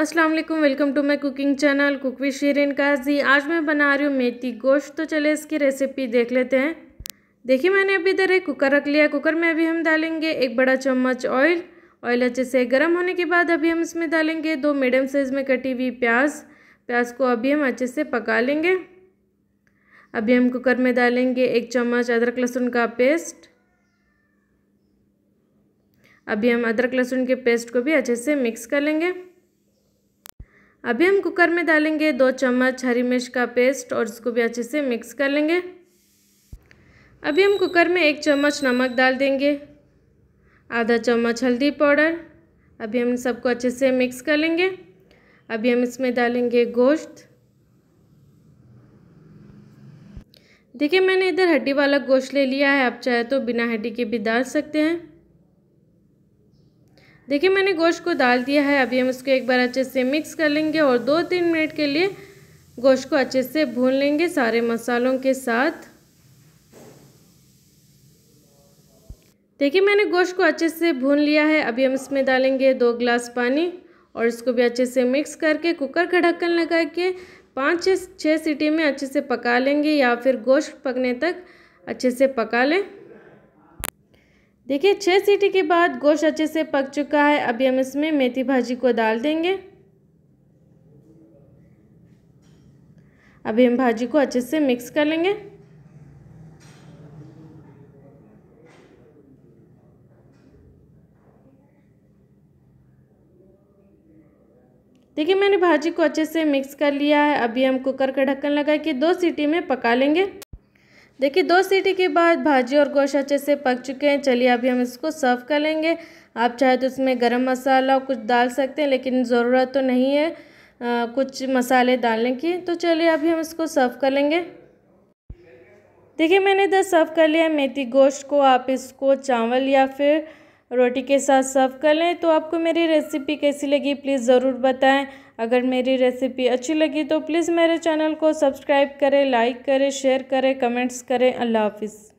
अस्सलाम वालेकुम welcome to my cooking channel cook with Shirin Kazi आज मैं बना रही हूँ मेथी गोश्त तो चले इसकी रेसिपी देख लेते हैं देखिए मैंने अभी इधर एक कुकर रख लिया कुकर में अभी हम डालेंगे एक बड़ा चम्मच ऑयल ऑयल अच्छे से गर्म होने के बाद अभी हम इसमें डालेंगे दो मीडियम साइज़ में कटी हुई प्याज प्याज को अभी हम अच्छे से पका लेंगे अभी हम कुकर में डालेंगे एक चम्मच अदरक लहसुन का पेस्ट अभी हम अदरक लहसुन के पेस्ट को भी अच्छे से मिक्स कर लेंगे अभी हम कुकर में डालेंगे दो चम्मच हरी मिर्च का पेस्ट और इसको भी अच्छे से मिक्स कर लेंगे अभी हम कुकर में एक चम्मच नमक डाल देंगे आधा चम्मच हल्दी पाउडर अभी हम सबको अच्छे से मिक्स कर लेंगे अभी हम इसमें डालेंगे गोश्त देखिए मैंने इधर हड्डी वाला गोश्त ले लिया है आप चाहे तो बिना हड्डी के भी डाल सकते हैं देखिए मैंने गोश्त को डाल दिया है अभी हम उसको एक बार अच्छे से मिक्स कर लेंगे और दो तीन मिनट के लिए गोश्त को अच्छे से भून लेंगे सारे मसालों के साथ देखिए मैंने गोश्त को अच्छे से भून लिया है अभी हम इसमें डालेंगे दो ग्लास पानी और इसको भी अच्छे से मिक्स करके कुकर का ढक्कन लगा के पाँच छः छः सीटी में अच्छे से पका लेंगे या फिर गोश्त पकने तक अच्छे से पका लें देखिए छः सीटी के बाद गोश्त अच्छे से पक चुका है अभी हम इसमें मेथी भाजी को डाल देंगे अभी हम भाजी को अच्छे से मिक्स कर लेंगे देखिए मैंने भाजी को अच्छे से मिक्स कर लिया है अभी हम कुकर का ढक्कन लगा के दो सीटी में पका लेंगे देखिए दो सीटी के बाद भाजी और गोश्त अच्छे से पक चुके हैं चलिए अभी हम इसको सर्व कर लेंगे आप चाहे तो इसमें गरम मसाला कुछ डाल सकते हैं लेकिन ज़रूरत तो नहीं है आ, कुछ मसाले डालने की तो चलिए अभी हम इसको सर्व कर लेंगे देखिए मैंने इधर सर्व कर लिया मेथी गोश्त को आप इसको चावल या फिर रोटी के साथ सर्व कर लें तो आपको मेरी रेसिपी कैसी लगी प्लीज़ ज़रूर बताएं अगर मेरी रेसिपी अच्छी लगी तो प्लीज़ मेरे चैनल को सब्सक्राइब करें लाइक करें शेयर करें कमेंट्स करें अल्लाह हाफिज़